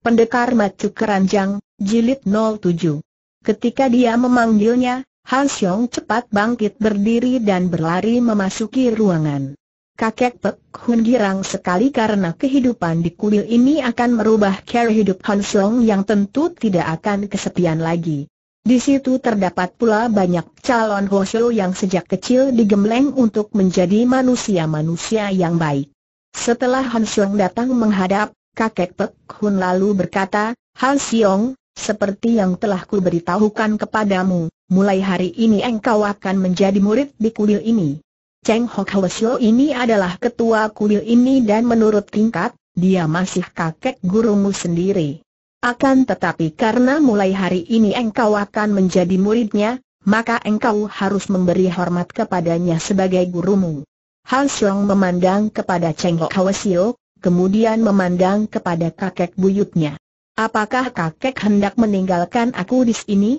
Pendekar Macu Keranjang, Jilid 07. Ketika dia memanggilnya, Han Xiong cepat bangkit berdiri dan berlari memasuki ruangan. Kakek Pek Hun girang sekali karena kehidupan di kuil ini akan merubah cara hidup Han Xiong yang tentu tidak akan kesepian lagi. Di situ terdapat pula banyak calon Hosho yang sejak kecil digembleng untuk menjadi manusia-manusia yang baik. Setelah Han Xiong datang menghadap, kakek Pek Hun lalu berkata, Hal Siong, seperti yang telah ku beritahukan kepadamu, mulai hari ini engkau akan menjadi murid di kuil ini. Cheng Hok Hwasyo ini adalah ketua kuil ini dan menurut tingkat, dia masih kakek gurumu sendiri. Akan tetapi karena mulai hari ini engkau akan menjadi muridnya, maka engkau harus memberi hormat kepadanya sebagai gurumu. Hal Siong memandang kepada Cheng Hok Hwasyo, kemudian memandang kepada kakek buyutnya. Apakah kakek hendak meninggalkan aku di sini?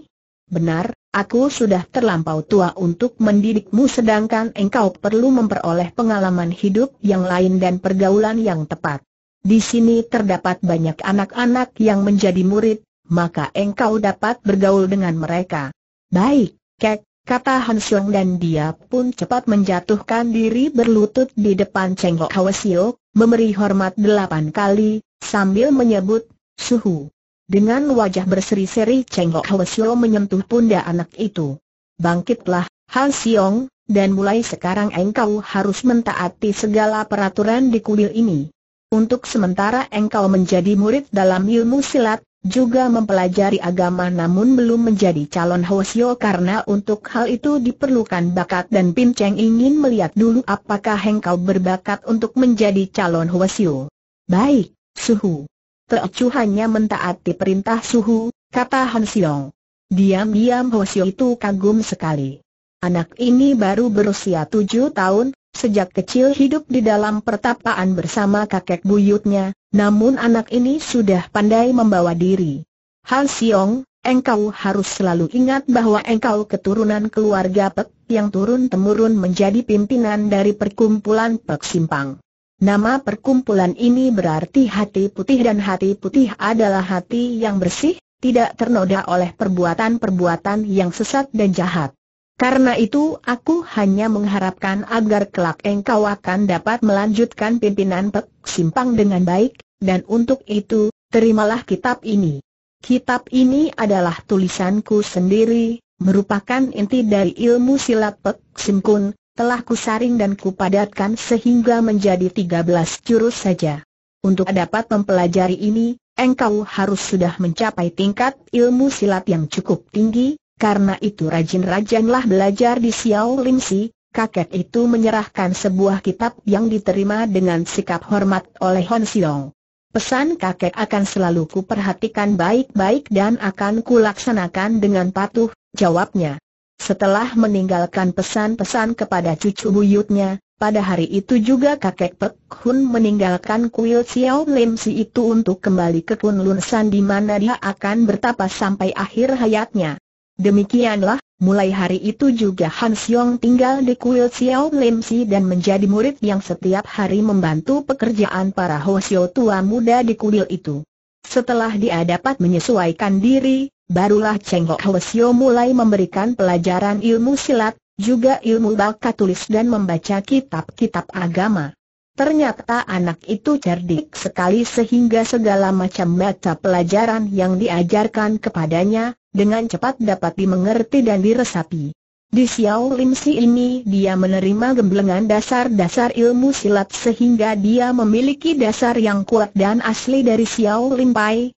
Benar, aku sudah terlampau tua untuk mendidikmu sedangkan engkau perlu memperoleh pengalaman hidup yang lain dan pergaulan yang tepat. Di sini terdapat banyak anak-anak yang menjadi murid, maka engkau dapat bergaul dengan mereka. Baik, kek, kata Han Xiong dan dia pun cepat menjatuhkan diri berlutut di depan Cheng Ho Hwasio, memberi hormat delapan kali, sambil menyebut, suhu. Dengan wajah berseri-seri Cheng Hwa menyentuh pundak anak itu. Bangkitlah, Han Siong, dan mulai sekarang engkau harus mentaati segala peraturan di kuil ini. Untuk sementara engkau menjadi murid dalam ilmu silat, juga mempelajari agama namun belum menjadi calon Hoshio karena untuk hal itu diperlukan bakat dan Pin Cheng ingin melihat dulu apakah engkau berbakat untuk menjadi calon Hoshio. Baik, Suhu. Teocu hanya mentaati perintah Suhu, kata Han Xiong. Diam-diam Hoshio itu kagum sekali. Anak ini baru berusia tujuh tahun, Sejak kecil hidup di dalam pertapaan bersama kakek buyutnya, namun anak ini sudah pandai membawa diri. Han Siong, engkau harus selalu ingat bahwa engkau keturunan keluarga Pek yang turun-temurun menjadi pimpinan dari perkumpulan Pek Simpang. Nama perkumpulan ini berarti hati putih dan hati putih adalah hati yang bersih, tidak ternoda oleh perbuatan-perbuatan yang sesat dan jahat. Karena itu aku hanya mengharapkan agar kelak engkau akan dapat melanjutkan pimpinan Pek Simpang dengan baik, dan untuk itu, terimalah kitab ini. Kitab ini adalah tulisanku sendiri, merupakan inti dari ilmu silat Pek Simkun, telah kusaring dan kupadatkan sehingga menjadi 13 jurus saja. Untuk dapat mempelajari ini, engkau harus sudah mencapai tingkat ilmu silat yang cukup tinggi, karena itu rajin-rajinlah belajar di Xiao Lim Si, kakek itu menyerahkan sebuah kitab yang diterima dengan sikap hormat oleh Hon Xiong. Pesan kakek akan selalu kuperhatikan baik-baik dan akan kulaksanakan dengan patuh, jawabnya. Setelah meninggalkan pesan-pesan kepada cucu buyutnya, pada hari itu juga kakek Pek Hun meninggalkan kuil Xiao Lim Si itu untuk kembali ke Kunlun San di mana dia akan bertapa sampai akhir hayatnya. Demikianlah, mulai hari itu juga Han Xiong tinggal di kuil Xiao Lim Si dan menjadi murid yang setiap hari membantu pekerjaan para Hosio tua muda di kuil itu. Setelah dia dapat menyesuaikan diri, barulah Cheng Ho Hosio mulai memberikan pelajaran ilmu silat, juga ilmu bakat tulis dan membaca kitab-kitab agama. Ternyata anak itu cerdik sekali sehingga segala macam mata pelajaran yang diajarkan kepadanya, dengan cepat dapat dimengerti dan diresapi. Di Xiao Lim Si ini dia menerima gemblengan dasar-dasar ilmu silat sehingga dia memiliki dasar yang kuat dan asli dari Xiao Lim Pai.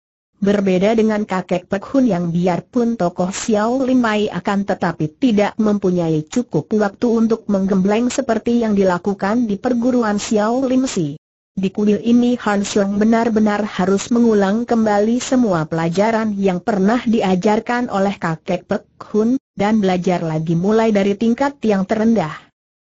Berbeda dengan kakek Pek Hun yang biarpun tokoh Xiao Lim Pai akan tetapi tidak mempunyai cukup waktu untuk menggembleng seperti yang dilakukan di perguruan Xiao Lim Si. Di kuil ini Han Song benar-benar harus mengulang kembali semua pelajaran yang pernah diajarkan oleh kakek Pek Hun, dan belajar lagi mulai dari tingkat yang terendah.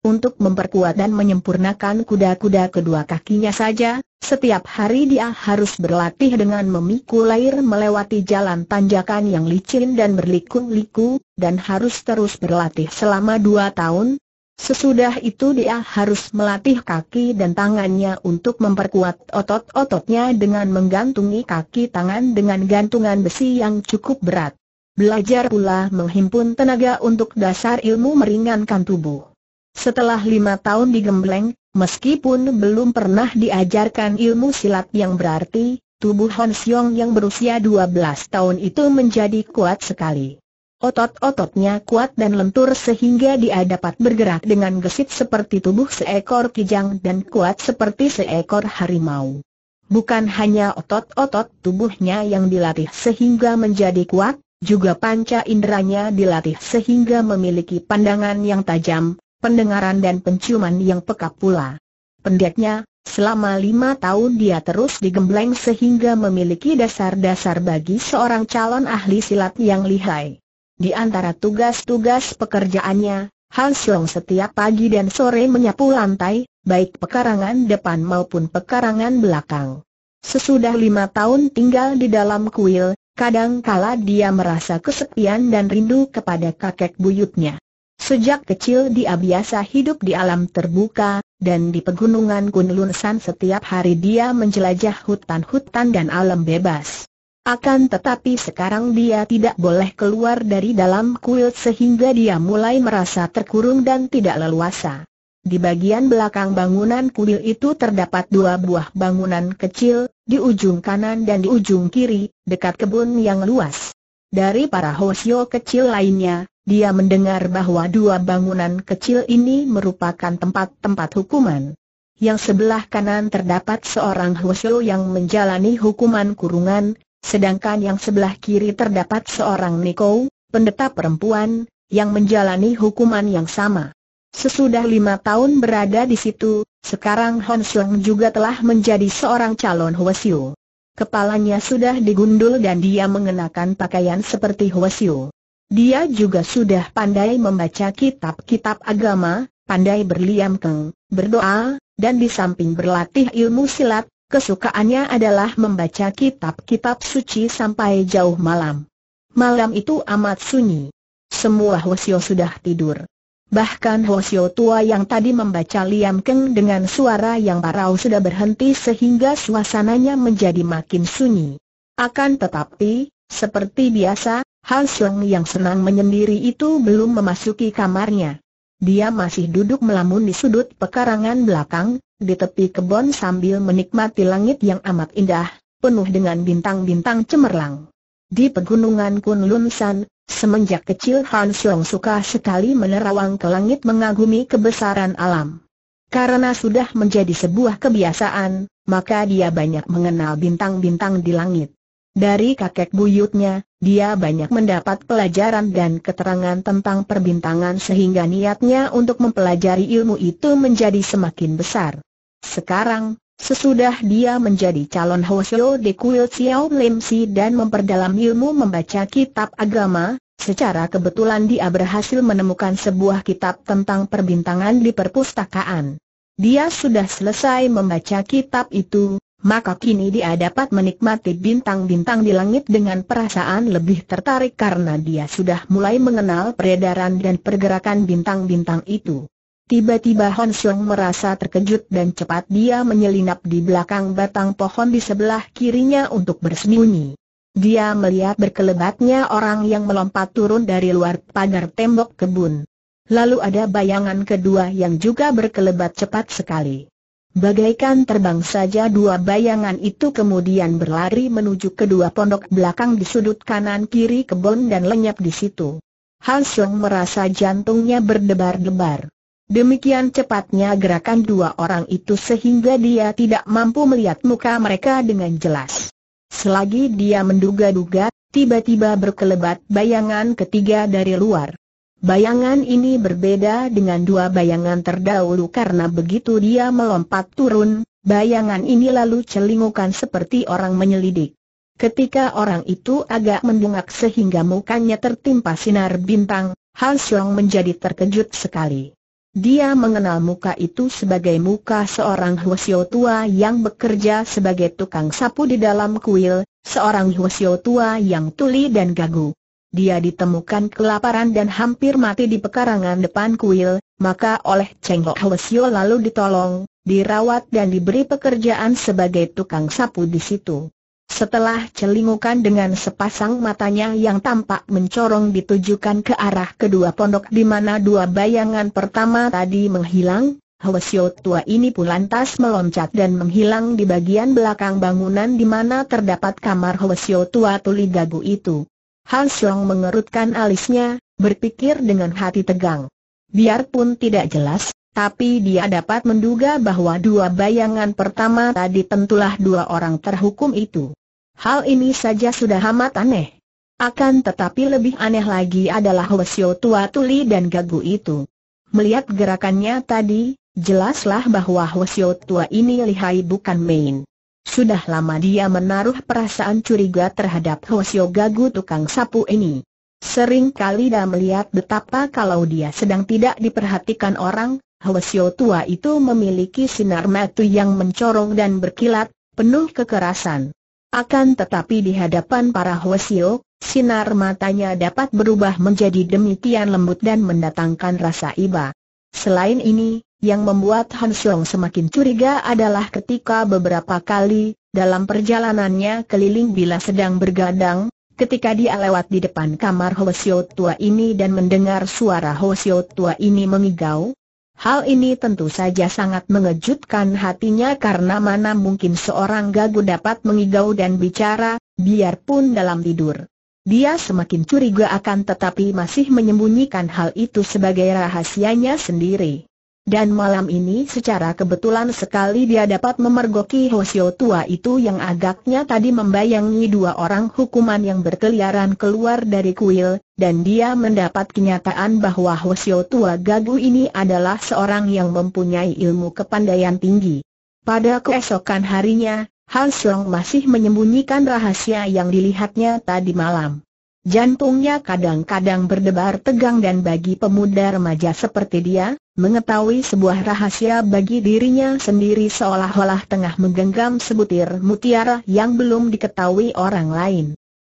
Untuk memperkuat dan menyempurnakan kuda-kuda kedua kakinya saja, setiap hari dia harus berlatih dengan memikul air melewati jalan tanjakan yang licin dan berliku-liku, dan harus terus berlatih selama dua tahun, Sesudah itu dia harus melatih kaki dan tangannya untuk memperkuat otot-ototnya dengan menggantungi kaki tangan dengan gantungan besi yang cukup berat. Belajar pula menghimpun tenaga untuk dasar ilmu meringankan tubuh. Setelah lima tahun digembleng, meskipun belum pernah diajarkan ilmu silat yang berarti, tubuh Hon Siong yang berusia 12 tahun itu menjadi kuat sekali. Otot-ototnya kuat dan lentur sehingga dia dapat bergerak dengan gesit seperti tubuh seekor kijang dan kuat seperti seekor harimau. Bukan hanya otot-otot tubuhnya yang dilatih sehingga menjadi kuat, juga panca inderanya dilatih sehingga memiliki pandangan yang tajam, pendengaran dan penciuman yang peka pula. Pendeknya, selama lima tahun dia terus digembleng sehingga memiliki dasar-dasar bagi seorang calon ahli silat yang lihai. Di antara tugas-tugas pekerjaannya, Han Long setiap pagi dan sore menyapu lantai, baik pekarangan depan maupun pekarangan belakang. Sesudah lima tahun tinggal di dalam kuil, kadangkala dia merasa kesepian dan rindu kepada kakek buyutnya. Sejak kecil dia biasa hidup di alam terbuka, dan di pegunungan Kunlunsan setiap hari dia menjelajah hutan-hutan dan alam bebas. Akan tetapi sekarang dia tidak boleh keluar dari dalam kuil sehingga dia mulai merasa terkurung dan tidak leluasa. Di bagian belakang bangunan kuil itu terdapat dua buah bangunan kecil, di ujung kanan dan di ujung kiri, dekat kebun yang luas. Dari para hosyo kecil lainnya, dia mendengar bahwa dua bangunan kecil ini merupakan tempat-tempat hukuman. Yang sebelah kanan terdapat seorang hosyo yang menjalani hukuman kurungan, sedangkan yang sebelah kiri terdapat seorang Niko, pendeta perempuan, yang menjalani hukuman yang sama. Sesudah lima tahun berada di situ, sekarang Hon Sung juga telah menjadi seorang calon Hwasyu. Kepalanya sudah digundul dan dia mengenakan pakaian seperti Hwasyu. Dia juga sudah pandai membaca kitab-kitab agama, pandai berliam keng, berdoa, dan di samping berlatih ilmu silat, Kesukaannya adalah membaca kitab-kitab suci sampai jauh malam. Malam itu amat sunyi. Semua Hosio sudah tidur. Bahkan Hosio tua yang tadi membaca Liam Keng dengan suara yang parau sudah berhenti sehingga suasananya menjadi makin sunyi. Akan tetapi, seperti biasa, hal Xiong yang senang menyendiri itu belum memasuki kamarnya. Dia masih duduk melamun di sudut pekarangan belakang, di tepi kebun sambil menikmati langit yang amat indah, penuh dengan bintang-bintang cemerlang. Di pegunungan Kunlun San, semenjak kecil Han Xiong suka sekali menerawang ke langit mengagumi kebesaran alam. Karena sudah menjadi sebuah kebiasaan, maka dia banyak mengenal bintang-bintang di langit. Dari kakek buyutnya, dia banyak mendapat pelajaran dan keterangan tentang perbintangan sehingga niatnya untuk mempelajari ilmu itu menjadi semakin besar. Sekarang, sesudah dia menjadi calon Hoshio de Kuil Xiao Lim Si dan memperdalam ilmu membaca kitab agama, secara kebetulan dia berhasil menemukan sebuah kitab tentang perbintangan di perpustakaan. Dia sudah selesai membaca kitab itu, maka kini dia dapat menikmati bintang-bintang di langit dengan perasaan lebih tertarik karena dia sudah mulai mengenal peredaran dan pergerakan bintang-bintang itu. Tiba-tiba Hon merasa terkejut dan cepat dia menyelinap di belakang batang pohon di sebelah kirinya untuk bersembunyi. Dia melihat berkelebatnya orang yang melompat turun dari luar pagar tembok kebun. Lalu ada bayangan kedua yang juga berkelebat cepat sekali. Bagaikan terbang saja dua bayangan itu kemudian berlari menuju kedua pondok belakang di sudut kanan kiri kebun dan lenyap di situ. Hansung merasa jantungnya berdebar-debar. Demikian cepatnya gerakan dua orang itu sehingga dia tidak mampu melihat muka mereka dengan jelas. Selagi dia menduga-duga, tiba-tiba berkelebat bayangan ketiga dari luar. Bayangan ini berbeda dengan dua bayangan terdahulu karena begitu dia melompat turun, bayangan ini lalu celingukan seperti orang menyelidik. Ketika orang itu agak mendungak sehingga mukanya tertimpa sinar bintang, Hal Xiong menjadi terkejut sekali. Dia mengenal muka itu sebagai muka seorang Huasio tua yang bekerja sebagai tukang sapu di dalam kuil, seorang Huasio tua yang tuli dan gagu. Dia ditemukan kelaparan dan hampir mati di pekarangan depan kuil, maka oleh Cheng Ho Huasio lalu ditolong, dirawat dan diberi pekerjaan sebagai tukang sapu di situ. Setelah celingukan dengan sepasang matanya yang tampak mencorong ditujukan ke arah kedua pondok di mana dua bayangan pertama tadi menghilang, Hwasyo tua ini pun lantas meloncat dan menghilang di bagian belakang bangunan di mana terdapat kamar Hwasyo tua tuli gagu itu. Han Xiong mengerutkan alisnya, berpikir dengan hati tegang. Biarpun tidak jelas, tapi dia dapat menduga bahwa dua bayangan pertama tadi tentulah dua orang terhukum itu. Hal ini saja sudah amat aneh. Akan tetapi lebih aneh lagi adalah Wesio tua tuli dan gagu itu. Melihat gerakannya tadi, jelaslah bahwa Wesio tua ini lihai bukan main. Sudah lama dia menaruh perasaan curiga terhadap Wesio gagu tukang sapu ini. Sering kali dia melihat betapa kalau dia sedang tidak diperhatikan orang, Hwasyo tua itu memiliki sinar mata yang mencorong dan berkilat, penuh kekerasan. Akan tetapi di hadapan para Hwasyo, sinar matanya dapat berubah menjadi demikian lembut dan mendatangkan rasa iba. Selain ini, yang membuat Han Xiong semakin curiga adalah ketika beberapa kali, dalam perjalanannya keliling bila sedang bergadang, Ketika dia lewat di depan kamar Hoseo tua ini dan mendengar suara Hoseo tua ini mengigau, Hal ini tentu saja sangat mengejutkan hatinya karena mana mungkin seorang gagu dapat mengigau dan bicara, biarpun dalam tidur. Dia semakin curiga akan tetapi masih menyembunyikan hal itu sebagai rahasianya sendiri. Dan malam ini secara kebetulan sekali dia dapat memergoki Hosio tua itu yang agaknya tadi membayangi dua orang hukuman yang berkeliaran keluar dari kuil, dan dia mendapat kenyataan bahwa Hosio tua gagu ini adalah seorang yang mempunyai ilmu kepandaian tinggi. Pada keesokan harinya, Han masih menyembunyikan rahasia yang dilihatnya tadi malam. Jantungnya kadang-kadang berdebar tegang dan bagi pemuda remaja seperti dia, Mengetahui sebuah rahasia bagi dirinya sendiri seolah-olah tengah menggenggam sebutir mutiara yang belum diketahui orang lain.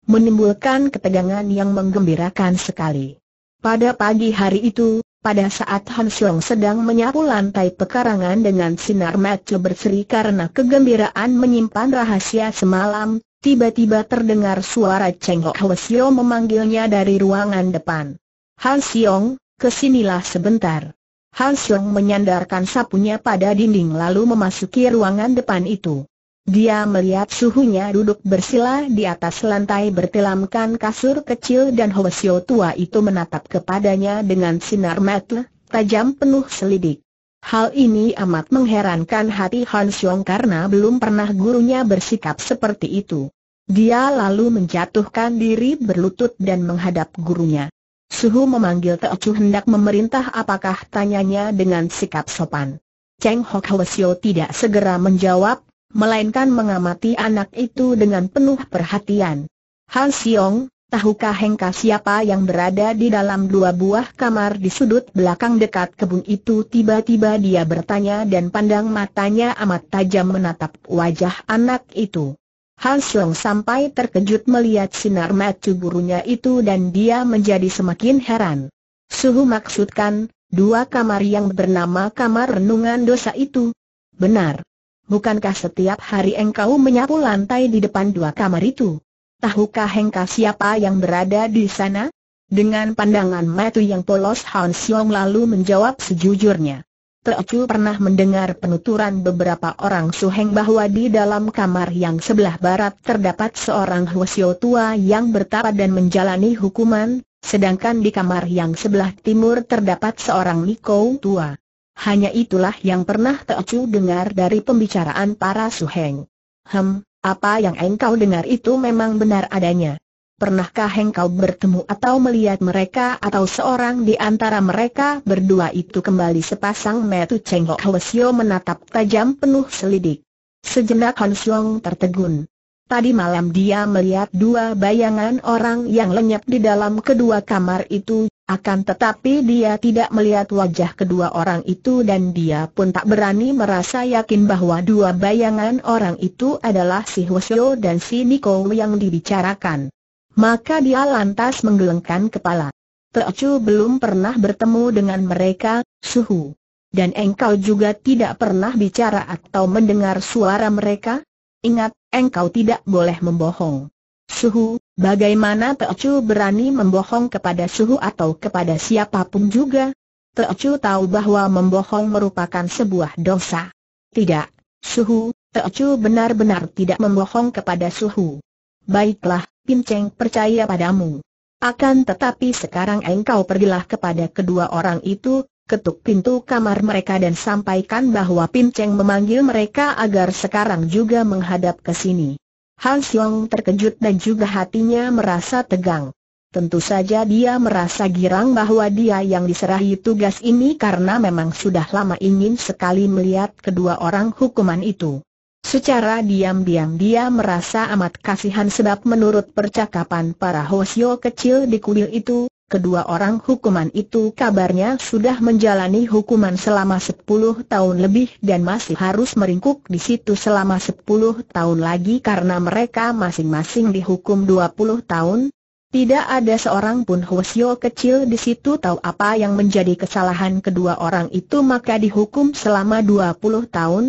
Menimbulkan ketegangan yang menggembirakan sekali. Pada pagi hari itu, pada saat Han Xiong sedang menyapu lantai pekarangan dengan sinar mata berseri karena kegembiraan menyimpan rahasia semalam, tiba-tiba terdengar suara Cheng Ho Xiong memanggilnya dari ruangan depan. Han Xiong, kesinilah sebentar. Han Sung menyandarkan sapunya pada dinding lalu memasuki ruangan depan itu. Dia melihat suhunya duduk bersila di atas lantai bertelamkan kasur kecil dan Hoesio tua itu menatap kepadanya dengan sinar mata tajam penuh selidik. Hal ini amat mengherankan hati Han Yong karena belum pernah gurunya bersikap seperti itu. Dia lalu menjatuhkan diri berlutut dan menghadap gurunya. Suhu memanggil Chu hendak memerintah apakah tanyanya dengan sikap sopan. Cheng Hok Hwasyo tidak segera menjawab, melainkan mengamati anak itu dengan penuh perhatian. Han Siong, tahukah Hengka siapa yang berada di dalam dua buah kamar di sudut belakang dekat kebun itu? Tiba-tiba dia bertanya dan pandang matanya amat tajam menatap wajah anak itu. Long sampai terkejut melihat sinar mata gurunya itu dan dia menjadi semakin heran. Suhu maksudkan, dua kamar yang bernama kamar renungan dosa itu. Benar. Bukankah setiap hari engkau menyapu lantai di depan dua kamar itu? Tahukah engkau siapa yang berada di sana? Dengan pandangan mata yang polos Hans Xiong lalu menjawab sejujurnya. Teocu pernah mendengar penuturan beberapa orang suheng bahwa di dalam kamar yang sebelah barat terdapat seorang huasio tua yang bertapa dan menjalani hukuman, sedangkan di kamar yang sebelah timur terdapat seorang Niko tua. Hanya itulah yang pernah Teocu dengar dari pembicaraan para suheng. Hem, apa yang engkau dengar itu memang benar adanya pernahkah engkau bertemu atau melihat mereka atau seorang di antara mereka berdua itu kembali sepasang metu Cheng Hwasyo menatap tajam penuh selidik. Sejenak Han tertegun. Tadi malam dia melihat dua bayangan orang yang lenyap di dalam kedua kamar itu, akan tetapi dia tidak melihat wajah kedua orang itu dan dia pun tak berani merasa yakin bahwa dua bayangan orang itu adalah si Hwasyo dan si Niko yang dibicarakan. Maka dia lantas menggelengkan kepala. Teocu belum pernah bertemu dengan mereka, suhu. Dan engkau juga tidak pernah bicara atau mendengar suara mereka? Ingat, engkau tidak boleh membohong. Suhu, bagaimana Teocu berani membohong kepada suhu atau kepada siapapun juga? Teocu tahu bahwa membohong merupakan sebuah dosa. Tidak, suhu, Teocu benar-benar tidak membohong kepada suhu. Baiklah, Pin Cheng percaya padamu. Akan tetapi sekarang engkau pergilah kepada kedua orang itu, ketuk pintu kamar mereka dan sampaikan bahwa Pin Cheng memanggil mereka agar sekarang juga menghadap ke sini. Han Xiong terkejut dan juga hatinya merasa tegang. Tentu saja dia merasa girang bahwa dia yang diserahi tugas ini karena memang sudah lama ingin sekali melihat kedua orang hukuman itu. Secara diam-diam dia merasa amat kasihan sebab menurut percakapan para hosio kecil di kuil itu, kedua orang hukuman itu kabarnya sudah menjalani hukuman selama 10 tahun lebih dan masih harus meringkuk di situ selama 10 tahun lagi karena mereka masing-masing dihukum 20 tahun. Tidak ada seorang pun hosio kecil di situ tahu apa yang menjadi kesalahan kedua orang itu maka dihukum selama 20 tahun.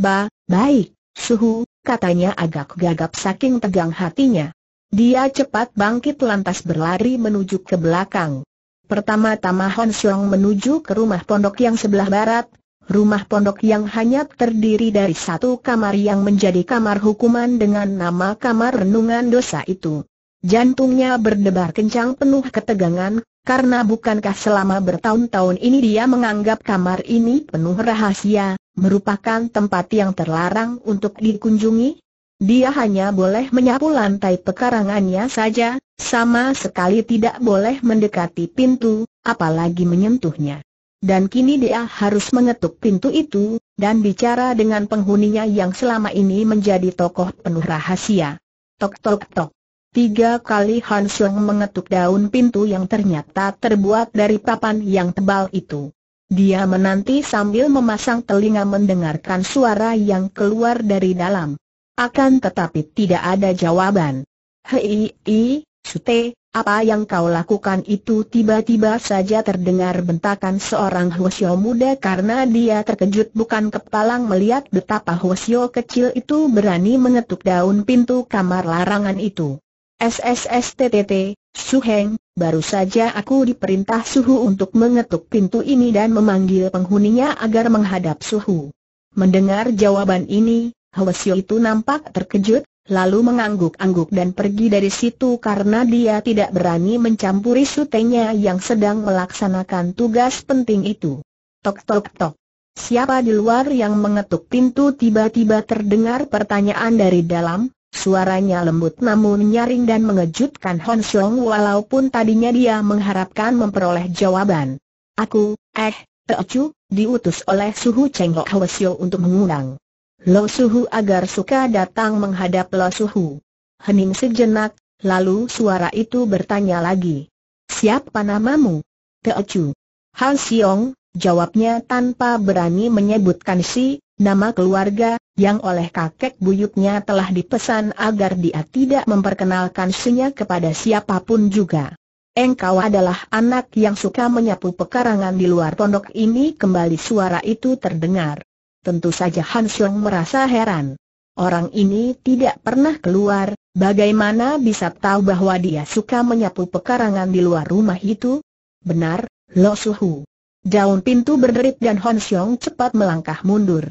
Ba, baik. Suhu, katanya agak gagap saking tegang hatinya. Dia cepat bangkit lantas berlari menuju ke belakang. Pertama-tama Hon Siong menuju ke rumah pondok yang sebelah barat, rumah pondok yang hanya terdiri dari satu kamar yang menjadi kamar hukuman dengan nama kamar renungan dosa itu. Jantungnya berdebar kencang penuh ketegangan, karena bukankah selama bertahun-tahun ini dia menganggap kamar ini penuh rahasia, merupakan tempat yang terlarang untuk dikunjungi? Dia hanya boleh menyapu lantai pekarangannya saja, sama sekali tidak boleh mendekati pintu, apalagi menyentuhnya. Dan kini dia harus mengetuk pintu itu, dan bicara dengan penghuninya yang selama ini menjadi tokoh penuh rahasia. Tok tok tok. Tiga kali Hansung mengetuk daun pintu yang ternyata terbuat dari papan yang tebal itu. Dia menanti sambil memasang telinga mendengarkan suara yang keluar dari dalam. Akan tetapi tidak ada jawaban. Hei, i, sute, apa yang kau lakukan itu tiba-tiba saja terdengar bentakan seorang Hwasyo muda karena dia terkejut bukan kepalang melihat betapa Hwasyo kecil itu berani mengetuk daun pintu kamar larangan itu. SSSTTT, Suheng, baru saja aku diperintah Suhu untuk mengetuk pintu ini dan memanggil penghuninya agar menghadap Suhu. Mendengar jawaban ini, Hwasyo itu nampak terkejut, lalu mengangguk-angguk dan pergi dari situ karena dia tidak berani mencampuri sutenya yang sedang melaksanakan tugas penting itu. Tok tok tok. Siapa di luar yang mengetuk pintu tiba-tiba terdengar pertanyaan dari dalam, Suaranya lembut namun nyaring dan mengejutkan Hon Xiong, walaupun tadinya dia mengharapkan memperoleh jawaban. Aku, eh, Teocu, diutus oleh Suhu Cheng Ho Hwasyo untuk mengundang. Lo Suhu agar suka datang menghadap Lo Suhu. Hening sejenak, lalu suara itu bertanya lagi. Siapa namamu? Teocu. Han Xiong, jawabnya tanpa berani menyebutkan si, nama keluarga, yang oleh kakek buyutnya telah dipesan agar dia tidak memperkenalkan sinya kepada siapapun juga. Engkau adalah anak yang suka menyapu pekarangan di luar pondok ini kembali suara itu terdengar. Tentu saja Han Xiong merasa heran. Orang ini tidak pernah keluar, bagaimana bisa tahu bahwa dia suka menyapu pekarangan di luar rumah itu? Benar, Lo Suhu. Daun pintu berderit dan Hansyong Xiong cepat melangkah mundur.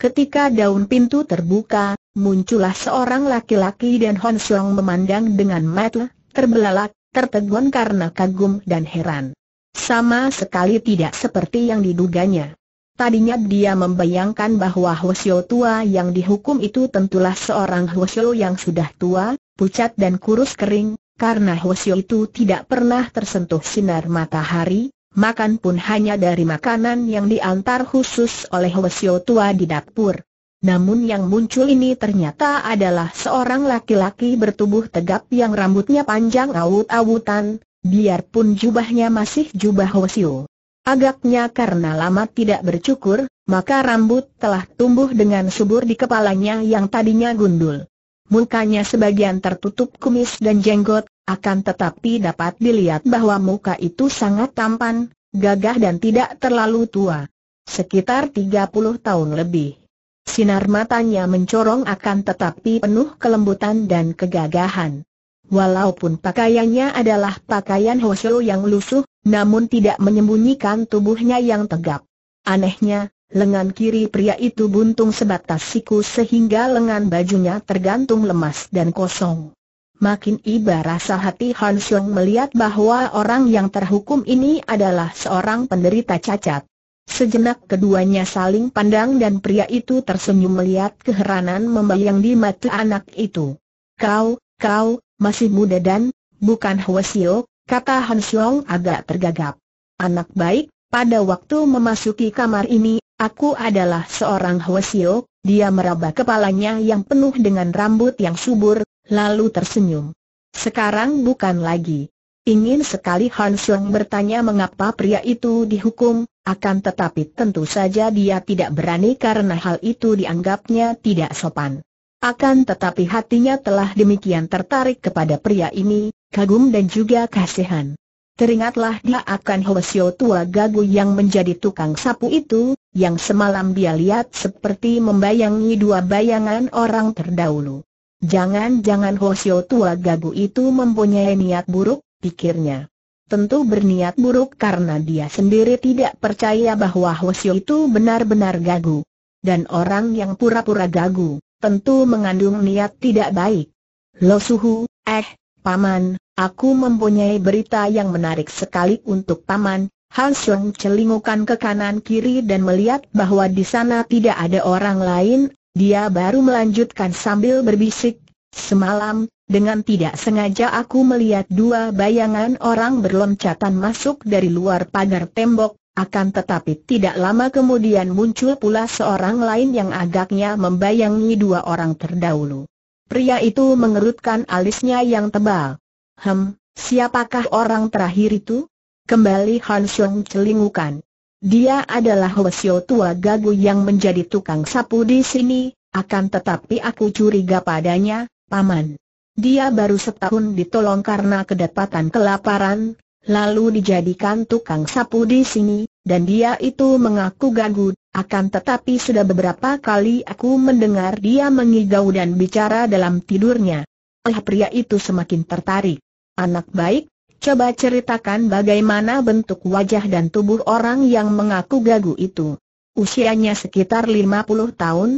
Ketika daun pintu terbuka, muncullah seorang laki-laki dan Hon memandang dengan mata terbelalak, tertegun karena kagum dan heran. Sama sekali tidak seperti yang diduganya. Tadinya dia membayangkan bahwa Hwasyo tua yang dihukum itu tentulah seorang Hwasyo yang sudah tua, pucat dan kurus kering, karena Hwasyo itu tidak pernah tersentuh sinar matahari, makan pun hanya dari makanan yang diantar khusus oleh Wesio Tua di dapur. Namun yang muncul ini ternyata adalah seorang laki-laki bertubuh tegap yang rambutnya panjang awut-awutan, biarpun jubahnya masih jubah Wesio. Agaknya karena lama tidak bercukur, maka rambut telah tumbuh dengan subur di kepalanya yang tadinya gundul. Mukanya sebagian tertutup kumis dan jenggot, akan tetapi dapat dilihat bahwa muka itu sangat tampan, gagah dan tidak terlalu tua. Sekitar 30 tahun lebih. Sinar matanya mencorong akan tetapi penuh kelembutan dan kegagahan. Walaupun pakaiannya adalah pakaian hosyo yang lusuh, namun tidak menyembunyikan tubuhnya yang tegap. Anehnya, lengan kiri pria itu buntung sebatas siku sehingga lengan bajunya tergantung lemas dan kosong. Makin iba rasa hati Han melihat bahwa orang yang terhukum ini adalah seorang penderita cacat. Sejenak keduanya saling pandang dan pria itu tersenyum melihat keheranan membayang di mata anak itu. Kau, kau, masih muda dan, bukan Hwasio, kata Han agak tergagap. Anak baik, pada waktu memasuki kamar ini, aku adalah seorang Hwasio, dia meraba kepalanya yang penuh dengan rambut yang subur, lalu tersenyum. Sekarang bukan lagi. Ingin sekali Han bertanya mengapa pria itu dihukum, akan tetapi tentu saja dia tidak berani karena hal itu dianggapnya tidak sopan. Akan tetapi hatinya telah demikian tertarik kepada pria ini, kagum dan juga kasihan. Teringatlah dia akan Hwasyo tua gagu yang menjadi tukang sapu itu, yang semalam dia lihat seperti membayangi dua bayangan orang terdahulu. Jangan-jangan Hoshio tua gagu itu mempunyai niat buruk, pikirnya. Tentu berniat buruk karena dia sendiri tidak percaya bahwa Hoshio itu benar-benar gagu. Dan orang yang pura-pura gagu, tentu mengandung niat tidak baik. Lo suhu, eh, paman, aku mempunyai berita yang menarik sekali untuk paman. Han Xiong celingukan ke kanan kiri dan melihat bahwa di sana tidak ada orang lain dia baru melanjutkan sambil berbisik, Semalam, dengan tidak sengaja aku melihat dua bayangan orang berloncatan masuk dari luar pagar tembok, akan tetapi tidak lama kemudian muncul pula seorang lain yang agaknya membayangi dua orang terdahulu. Pria itu mengerutkan alisnya yang tebal. Hem, siapakah orang terakhir itu? Kembali Han Xiong celingukan. Dia adalah Hwesio tua gagu yang menjadi tukang sapu di sini, akan tetapi aku curiga padanya, Paman. Dia baru setahun ditolong karena kedapatan kelaparan, lalu dijadikan tukang sapu di sini, dan dia itu mengaku gagu, akan tetapi sudah beberapa kali aku mendengar dia mengigau dan bicara dalam tidurnya. Eh pria itu semakin tertarik. Anak baik, Coba ceritakan bagaimana bentuk wajah dan tubuh orang yang mengaku gagu itu. Usianya sekitar 50 tahun.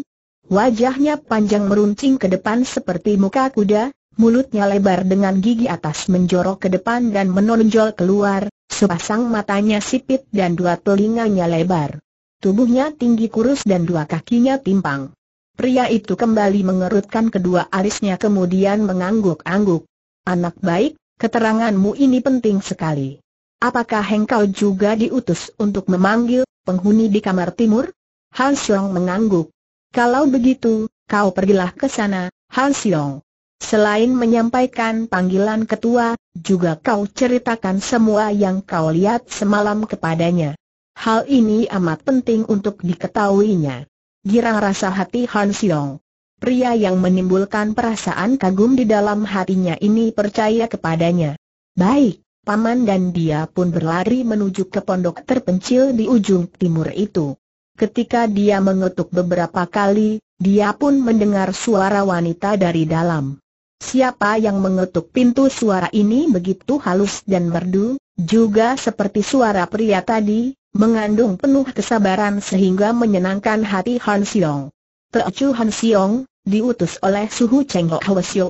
Wajahnya panjang meruncing ke depan seperti muka kuda, mulutnya lebar dengan gigi atas menjorok ke depan dan menonjol keluar, sepasang matanya sipit dan dua telinganya lebar. Tubuhnya tinggi kurus dan dua kakinya timpang. Pria itu kembali mengerutkan kedua alisnya kemudian mengangguk-angguk. Anak baik, Keteranganmu ini penting sekali. Apakah engkau juga diutus untuk memanggil penghuni di kamar timur? Han Xiong mengangguk. Kalau begitu, kau pergilah ke sana, Han Xiong. Selain menyampaikan panggilan ketua, juga kau ceritakan semua yang kau lihat semalam kepadanya. Hal ini amat penting untuk diketahuinya. Girang rasa hati Han Xiong pria yang menimbulkan perasaan kagum di dalam hatinya ini percaya kepadanya. Baik, paman dan dia pun berlari menuju ke pondok terpencil di ujung timur itu. Ketika dia mengetuk beberapa kali, dia pun mendengar suara wanita dari dalam. Siapa yang mengetuk pintu suara ini begitu halus dan merdu, juga seperti suara pria tadi, mengandung penuh kesabaran sehingga menyenangkan hati Han Siong. Terucu Han Siong, Diutus oleh Suhu Cheng Ho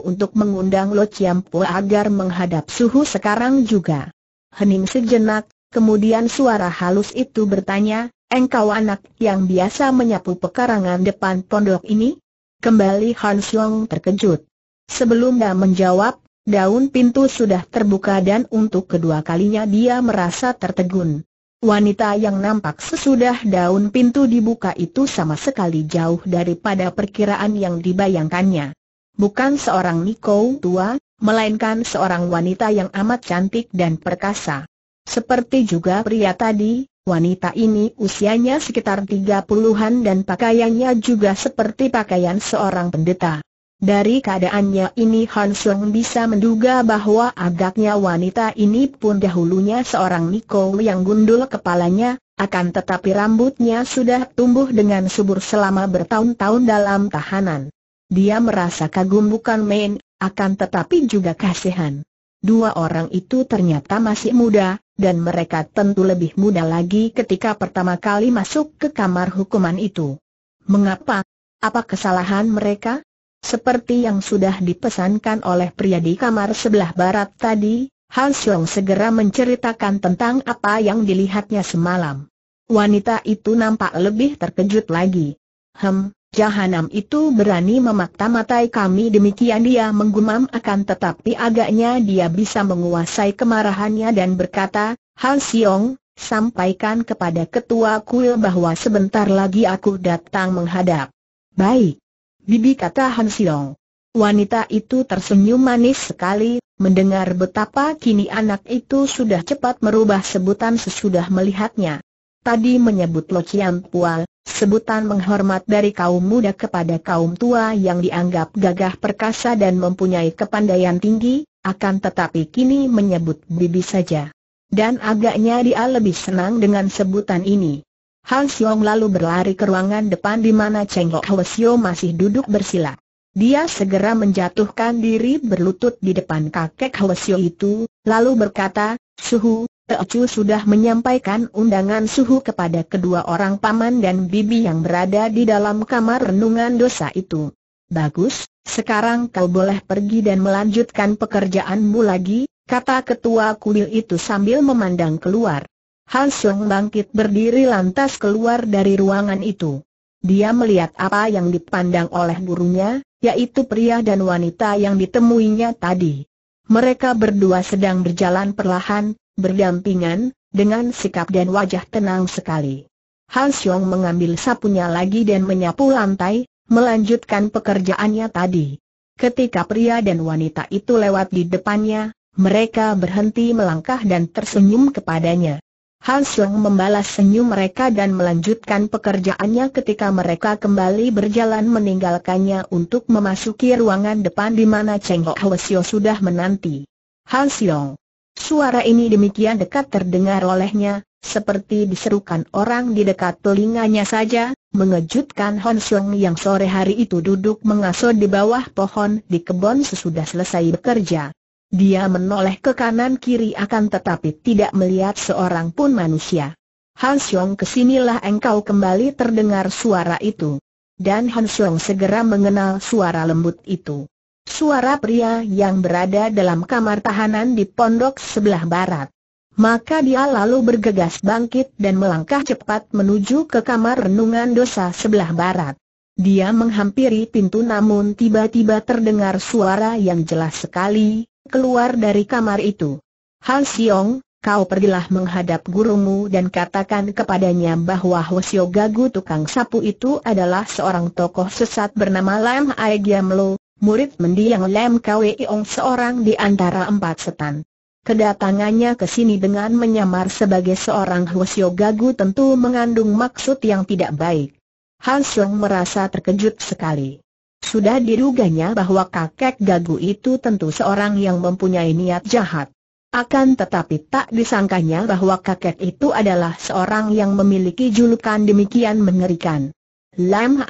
untuk mengundang Lo Chiam Po agar menghadap Suhu sekarang juga. Hening sejenak, kemudian suara halus itu bertanya, engkau anak yang biasa menyapu pekarangan depan pondok ini? Kembali Han Xiong terkejut. Sebelum Sebelumnya menjawab, daun pintu sudah terbuka dan untuk kedua kalinya dia merasa tertegun. Wanita yang nampak sesudah daun pintu dibuka itu sama sekali jauh daripada perkiraan yang dibayangkannya. Bukan seorang Niko tua, melainkan seorang wanita yang amat cantik dan perkasa. Seperti juga pria tadi, wanita ini usianya sekitar tiga puluhan dan pakaiannya juga seperti pakaian seorang pendeta. Dari keadaannya ini Han Seng bisa menduga bahwa agaknya wanita ini pun dahulunya seorang Niko yang gundul kepalanya, akan tetapi rambutnya sudah tumbuh dengan subur selama bertahun-tahun dalam tahanan. Dia merasa kagum bukan main, akan tetapi juga kasihan. Dua orang itu ternyata masih muda, dan mereka tentu lebih muda lagi ketika pertama kali masuk ke kamar hukuman itu. Mengapa? Apa kesalahan mereka? Seperti yang sudah dipesankan oleh pria di kamar sebelah barat tadi, Han Xiong segera menceritakan tentang apa yang dilihatnya semalam. Wanita itu nampak lebih terkejut lagi. Hem, Jahanam itu berani memakta-matai kami demikian dia menggumam akan tetapi agaknya dia bisa menguasai kemarahannya dan berkata, Han Xiong, sampaikan kepada ketua kuil bahwa sebentar lagi aku datang menghadap. Baik. Bibi kata Han Siong. Wanita itu tersenyum manis sekali, mendengar betapa kini anak itu sudah cepat merubah sebutan sesudah melihatnya. Tadi menyebut Lo Chiam Pual, sebutan menghormat dari kaum muda kepada kaum tua yang dianggap gagah perkasa dan mempunyai kepandaian tinggi, akan tetapi kini menyebut bibi saja. Dan agaknya dia lebih senang dengan sebutan ini. Han Xiong lalu berlari ke ruangan depan di mana Cheng Ho Hwesyo masih duduk bersila. Dia segera menjatuhkan diri berlutut di depan kakek Hwesyo itu, lalu berkata, Suhu, Teo Chu sudah menyampaikan undangan Suhu kepada kedua orang paman dan bibi yang berada di dalam kamar renungan dosa itu. Bagus, sekarang kau boleh pergi dan melanjutkan pekerjaanmu lagi, kata ketua kuil itu sambil memandang keluar. Han Sung bangkit berdiri lantas keluar dari ruangan itu. Dia melihat apa yang dipandang oleh gurunya, yaitu pria dan wanita yang ditemuinya tadi. Mereka berdua sedang berjalan perlahan, berdampingan, dengan sikap dan wajah tenang sekali. Han Sung mengambil sapunya lagi dan menyapu lantai, melanjutkan pekerjaannya tadi. Ketika pria dan wanita itu lewat di depannya, mereka berhenti melangkah dan tersenyum kepadanya. Hans membalas senyum mereka dan melanjutkan pekerjaannya ketika mereka kembali berjalan meninggalkannya untuk memasuki ruangan depan di mana Cheng Ho Hwasyo sudah menanti. Hans Yong. Suara ini demikian dekat terdengar olehnya, seperti diserukan orang di dekat telinganya saja, mengejutkan Hans Yong yang sore hari itu duduk mengasuh di bawah pohon di kebun sesudah selesai bekerja. Dia menoleh ke kanan-kiri akan tetapi tidak melihat seorang pun manusia. Han kesinilah engkau kembali terdengar suara itu. Dan Han segera mengenal suara lembut itu. Suara pria yang berada dalam kamar tahanan di pondok sebelah barat. Maka dia lalu bergegas bangkit dan melangkah cepat menuju ke kamar renungan dosa sebelah barat. Dia menghampiri pintu namun tiba-tiba terdengar suara yang jelas sekali, keluar dari kamar itu. Han Siong, kau pergilah menghadap gurumu dan katakan kepadanya bahwa Hwasyo Gagu tukang sapu itu adalah seorang tokoh sesat bernama Lam Ae Giam murid mendiang Lam Kwe Iong seorang di antara empat setan. Kedatangannya ke sini dengan menyamar sebagai seorang Hwasyo Gagu tentu mengandung maksud yang tidak baik. Han Siong merasa terkejut sekali. Sudah diruganya bahwa kakek gagu itu tentu seorang yang mempunyai niat jahat. Akan tetapi tak disangkanya bahwa kakek itu adalah seorang yang memiliki julukan demikian mengerikan. Lam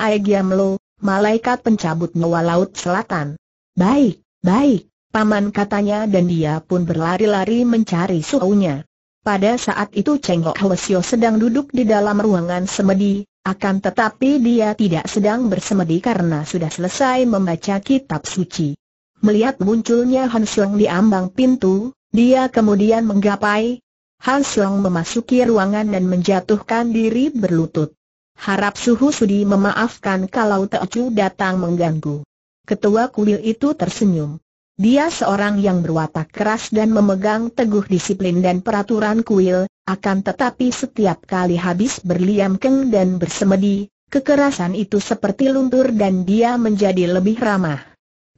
Lo, malaikat pencabut nyawa laut selatan. Baik, baik, paman katanya dan dia pun berlari-lari mencari suhunya. Pada saat itu Cheng Hwasyo sedang duduk di dalam ruangan semedi, akan tetapi dia tidak sedang bersemedi karena sudah selesai membaca kitab suci. Melihat munculnya Han di ambang pintu, dia kemudian menggapai. Han memasuki ruangan dan menjatuhkan diri berlutut. Harap suhu sudi memaafkan kalau Teocu datang mengganggu. Ketua kuil itu tersenyum. Dia seorang yang berwatak keras dan memegang teguh disiplin dan peraturan kuil, akan tetapi setiap kali habis berliam keng dan bersemedi, kekerasan itu seperti luntur dan dia menjadi lebih ramah.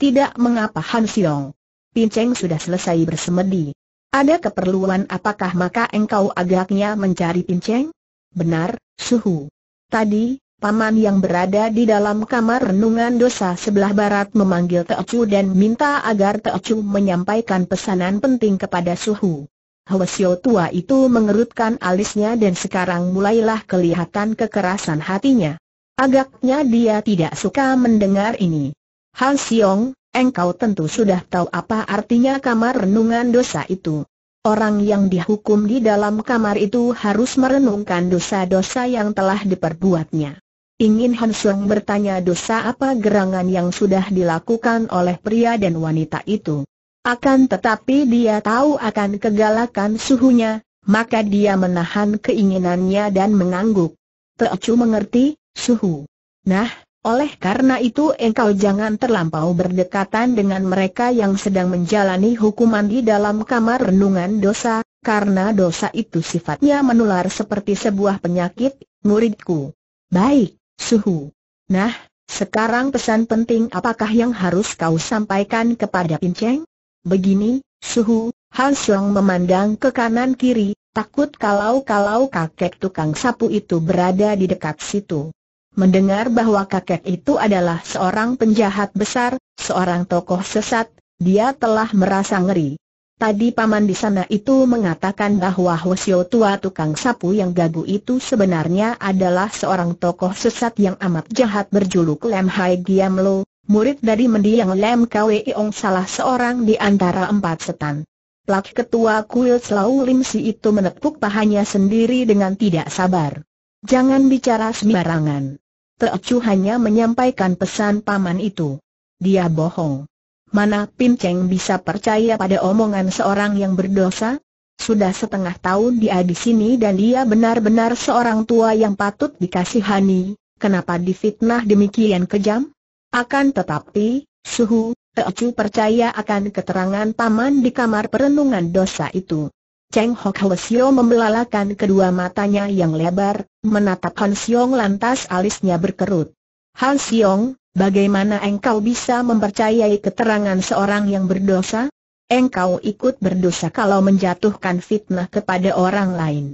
Tidak mengapa Han Siong. Pinceng sudah selesai bersemedi. Ada keperluan apakah maka engkau agaknya mencari Pinceng? Benar, suhu. Tadi, paman yang berada di dalam kamar renungan dosa sebelah barat memanggil Teocu dan minta agar Teocu menyampaikan pesanan penting kepada suhu. Hwasyo tua itu mengerutkan alisnya dan sekarang mulailah kelihatan kekerasan hatinya. Agaknya dia tidak suka mendengar ini. Han Siong, engkau tentu sudah tahu apa artinya kamar renungan dosa itu. Orang yang dihukum di dalam kamar itu harus merenungkan dosa-dosa yang telah diperbuatnya. Ingin Han bertanya dosa apa gerangan yang sudah dilakukan oleh pria dan wanita itu. Akan tetapi dia tahu akan kegalakan suhunya, maka dia menahan keinginannya dan mengangguk. Teocu mengerti, suhu. Nah, oleh karena itu engkau jangan terlampau berdekatan dengan mereka yang sedang menjalani hukuman di dalam kamar renungan dosa, karena dosa itu sifatnya menular seperti sebuah penyakit, muridku. Baik, suhu. Nah, sekarang pesan penting apakah yang harus kau sampaikan kepada Pinceng? Begini, suhu, Han memandang ke kanan kiri, takut kalau-kalau kakek tukang sapu itu berada di dekat situ. Mendengar bahwa kakek itu adalah seorang penjahat besar, seorang tokoh sesat, dia telah merasa ngeri. Tadi paman di sana itu mengatakan bahwa Hosio tua tukang sapu yang gagu itu sebenarnya adalah seorang tokoh sesat yang amat jahat berjuluk Lem Hai Giam Lo, murid dari mendiang Lem Kwe Ong salah seorang di antara empat setan. Plak ketua kuil Selau Lim Si itu menepuk pahanya sendiri dengan tidak sabar. Jangan bicara sembarangan. Teocu hanya menyampaikan pesan paman itu. Dia bohong. Mana Pin Cheng bisa percaya pada omongan seorang yang berdosa? Sudah setengah tahun dia di sini dan dia benar-benar seorang tua yang patut dikasihani. Kenapa difitnah demikian kejam? Akan tetapi, Suhu, Teocu percaya akan keterangan paman di kamar perenungan dosa itu. Cheng Hok Lesio membelalakan kedua matanya yang lebar, menatap Han Siong lantas alisnya berkerut. Han Siong, bagaimana engkau bisa mempercayai keterangan seorang yang berdosa? Engkau ikut berdosa kalau menjatuhkan fitnah kepada orang lain.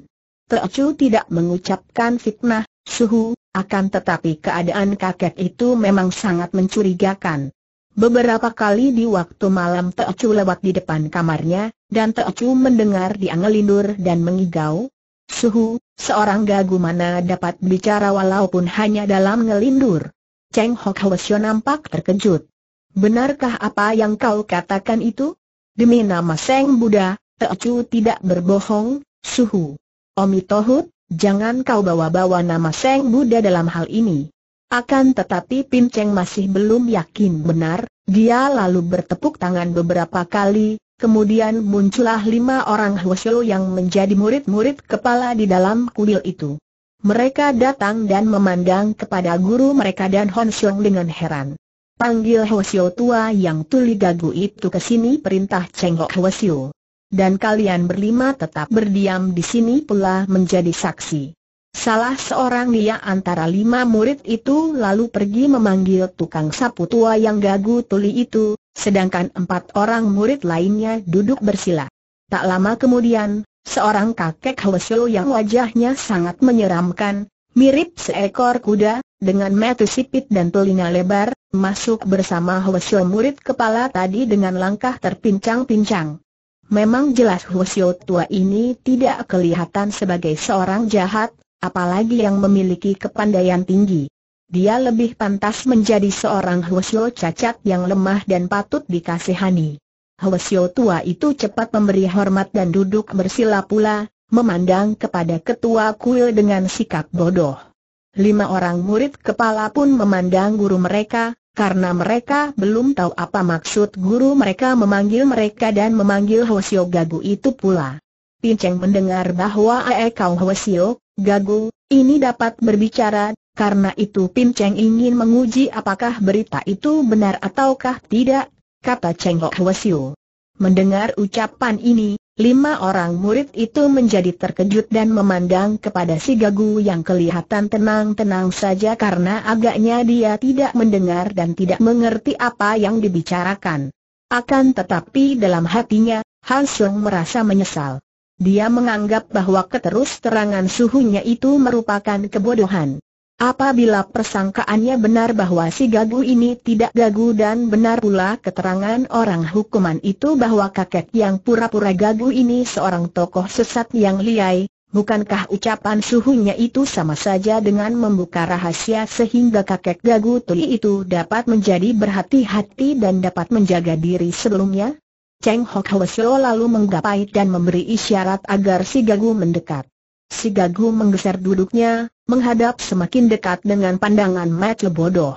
Teocu tidak mengucapkan fitnah, Suhu, akan tetapi keadaan kakek itu memang sangat mencurigakan. Beberapa kali di waktu malam Teocu lewat di depan kamarnya, dan Teocu mendengar dia ngelindur dan mengigau. Suhu, seorang gagu mana dapat bicara walaupun hanya dalam ngelindur. Cheng Hok Hwasyo nampak terkejut. Benarkah apa yang kau katakan itu? Demi nama Seng Buddha, Teocu tidak berbohong, Suhu. Omi Tohut, Jangan kau bawa-bawa nama Seng Buddha dalam hal ini. Akan tetapi Pin Cheng masih belum yakin benar, dia lalu bertepuk tangan beberapa kali, kemudian muncullah lima orang Hwasyo yang menjadi murid-murid kepala di dalam kuil itu. Mereka datang dan memandang kepada guru mereka dan Hon Xiong dengan heran. Panggil Hwasyo tua yang tuli gagu itu ke sini perintah Cheng Hwasyo dan kalian berlima tetap berdiam di sini pula menjadi saksi. Salah seorang dia antara lima murid itu lalu pergi memanggil tukang sapu tua yang gagu tuli itu, sedangkan empat orang murid lainnya duduk bersila. Tak lama kemudian, seorang kakek Hwasyo yang wajahnya sangat menyeramkan, mirip seekor kuda, dengan mata sipit dan telinga lebar, masuk bersama Hwasyo murid kepala tadi dengan langkah terpincang-pincang. Memang jelas Hwasyo tua ini tidak kelihatan sebagai seorang jahat, apalagi yang memiliki kepandaian tinggi. Dia lebih pantas menjadi seorang Hwasyo cacat yang lemah dan patut dikasihani. Hwasyo tua itu cepat memberi hormat dan duduk bersila pula, memandang kepada ketua kuil dengan sikap bodoh. Lima orang murid kepala pun memandang guru mereka, karena mereka belum tahu apa maksud guru mereka memanggil mereka dan memanggil Hwasio Gagu itu pula. Pinceng mendengar bahwa Ae Kau Hwasio, Gagu, ini dapat berbicara, karena itu Pinceng ingin menguji apakah berita itu benar ataukah tidak, kata Cheng Hwasio. Mendengar ucapan ini, Lima orang murid itu menjadi terkejut dan memandang kepada si Gagu yang kelihatan tenang-tenang saja karena agaknya dia tidak mendengar dan tidak mengerti apa yang dibicarakan. Akan tetapi dalam hatinya, Hansung merasa menyesal. Dia menganggap bahwa keterus terangan suhunya itu merupakan kebodohan. Apabila persangkaannya benar bahwa si gagu ini tidak gagu dan benar pula keterangan orang hukuman itu bahwa kakek yang pura-pura gagu ini seorang tokoh sesat yang liai, bukankah ucapan suhunya itu sama saja dengan membuka rahasia sehingga kakek gagu tuli itu dapat menjadi berhati-hati dan dapat menjaga diri sebelumnya? Cheng Hok Hwesyo lalu menggapai dan memberi isyarat agar si gagu mendekat. Si Gagu menggeser duduknya, menghadap semakin dekat dengan pandangan Mat bodoh.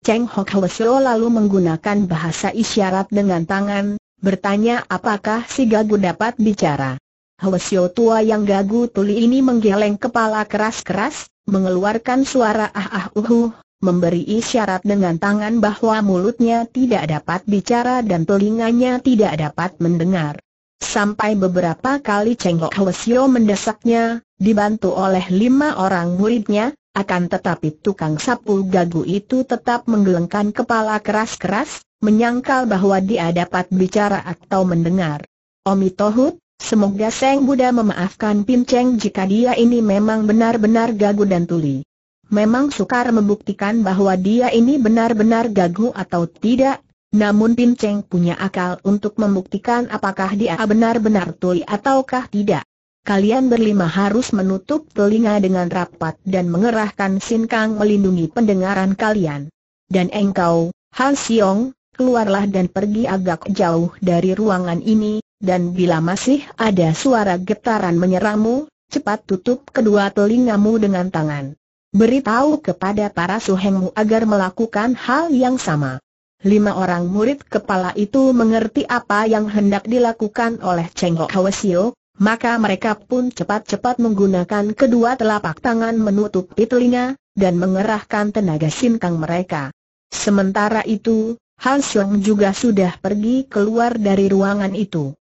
Cheng Hok Hwesyo lalu menggunakan bahasa isyarat dengan tangan, bertanya apakah si Gagu dapat bicara. Hwesyo tua yang Gagu tuli ini menggeleng kepala keras-keras, mengeluarkan suara ah ah uhu, memberi isyarat dengan tangan bahwa mulutnya tidak dapat bicara dan telinganya tidak dapat mendengar. Sampai beberapa kali cengkok Hwesio mendesaknya, dibantu oleh lima orang muridnya, akan tetapi tukang sapu gagu itu tetap menggelengkan kepala keras-keras, menyangkal bahwa dia dapat bicara atau mendengar. Omi Tohut, semoga Seng Buddha memaafkan Pin Cheng jika dia ini memang benar-benar gagu dan tuli. Memang sukar membuktikan bahwa dia ini benar-benar gagu atau tidak, namun Pin Cheng punya akal untuk membuktikan apakah dia benar-benar tuli ataukah tidak. Kalian berlima harus menutup telinga dengan rapat dan mengerahkan Sin Kang melindungi pendengaran kalian. Dan engkau, Han Siong, keluarlah dan pergi agak jauh dari ruangan ini, dan bila masih ada suara getaran menyerangmu, cepat tutup kedua telingamu dengan tangan. Beritahu kepada para suhengmu agar melakukan hal yang sama. Lima orang murid kepala itu mengerti apa yang hendak dilakukan oleh Cheng Ho Hwasio, maka mereka pun cepat-cepat menggunakan kedua telapak tangan menutupi telinga, dan mengerahkan tenaga sinkang mereka. Sementara itu, Han Xiong juga sudah pergi keluar dari ruangan itu.